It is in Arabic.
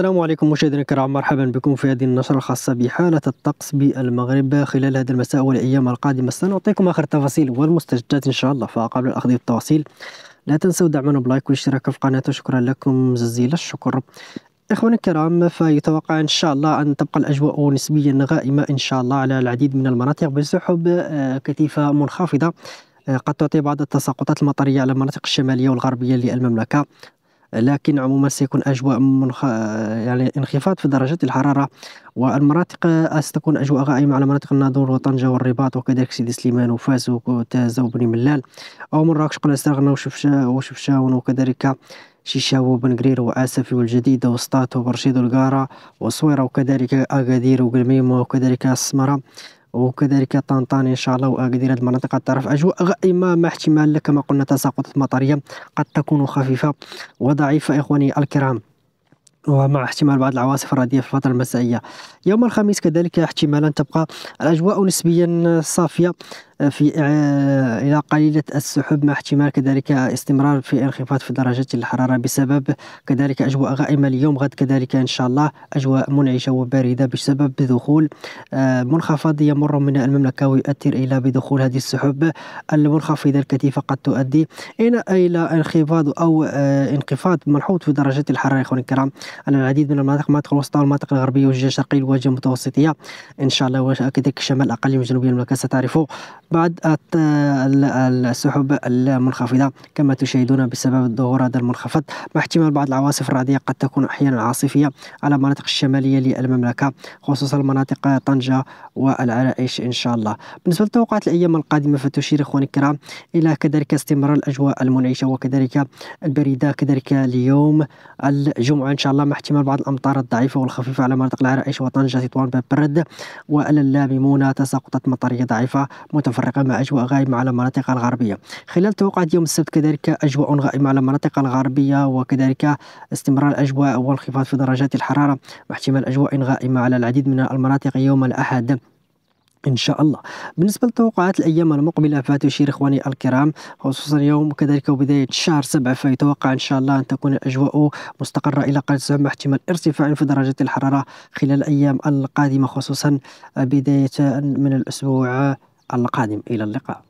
السلام عليكم مشاهدينا الكرام مرحبا بكم في هذه النشرة الخاصة بحالة الطقس بالمغرب خلال هذا المساء والأيام القادمة سنعطيكم آخر التفاصيل والمستجدات إن شاء الله فقبل الأخذ بالتفاصيل لا تنسوا دعمنا بلايك والاشتراك في القناة شكرا لكم جزيل الشكر إخواني الكرام فيتوقع إن شاء الله أن تبقى الأجواء نسبيا غائمة إن شاء الله على العديد من المناطق بسحب آه، كثيفة منخفضة آه، قد تعطي بعض التساقطات المطرية على المناطق الشمالية والغربية للمملكة لكن عموما سيكون أجواء منخ... يعني انخفاض في درجات الحرارة والمناطق آه، ستكون أجواء غائمة على مناطق الناظور وطنجة والرباط وكذلك سيدي سليمان وفاس وتازة وبني ملال أو مراكش قلاستغنى وشفشا وشفشاون وكذلك شيشاو وبنقرير وآسفي والجديدة وسطات وبرشيد والقارة وصويرة وكذلك أكادير وقلميم وكذلك السمرة وكذلك طنطان ان شاء الله واكادير المناطق الطرف اجواء غائمه مع احتمال كما قلنا تساقطات مطريه قد تكون خفيفه وضعيفه اخواني الكرام ومع احتمال بعض العواصف الرادية في الفتره المسائيه يوم الخميس كذلك احتمالا تبقى الاجواء نسبيا صافيه في إلى قليلة السحب مع احتمال كذلك استمرار في انخفاض في درجات الحرارة بسبب كذلك أجواء غائمة اليوم غد كذلك إن شاء الله أجواء منعشة وباردة بسبب دخول آه، منخفض يمر من المملكة ويؤثر إلى بدخول هذه السحب المنخفضة الكثيفة قد تؤدي إلى انخفاض أو آه، انخفاض ملحوظ في درجات الحرارة إخواني الكرام على العديد من المناطق المناطق الوسطى والمناطق الغربية والجهة الشرقية والواجهة المتوسطية إن شاء الله وكذلك شمال أقاليم جنوبية المملكة ستعرفوا بعض السحب المنخفضة كما تشاهدون بسبب ظهور هذا المنخفض مع احتمال بعض العواصف الرعدية قد تكون أحيانا عاصفية على المناطق الشمالية للمملكة خصوصا مناطق طنجة والعرائش إن شاء الله بالنسبة لتوقعات الأيام القادمة فتشير إخواني الكرام إلى كذلك استمرار الأجواء المنعشة وكذلك البريدة كذلك اليوم الجمعة إن شاء الله مع احتمال بعض الأمطار الضعيفة والخفيفة على مناطق العرائش وطنجة تطوان باب برد واللاذقون تساقطات مطرية ضعيفة متفرقة متفرقة مع أجواء غائمة على المناطق الغربية خلال توقعات يوم السبت كذلك أجواء غائمة على المناطق الغربية وكذلك استمرار الأجواء وانخفاض في درجات الحرارة واحتمال أجواء غائمة على العديد من المناطق يوم الأحد ان شاء الله بالنسبه لتوقعات الايام المقبله فتشير اخواني الكرام خصوصا اليوم وكذلك وبدايه شهر سبعة فيتوقع ان شاء الله ان تكون الاجواء مستقره الى قليل مع احتمال ارتفاع في درجات الحراره خلال الايام القادمه خصوصا بدايه من الاسبوع القادم إلى اللقاء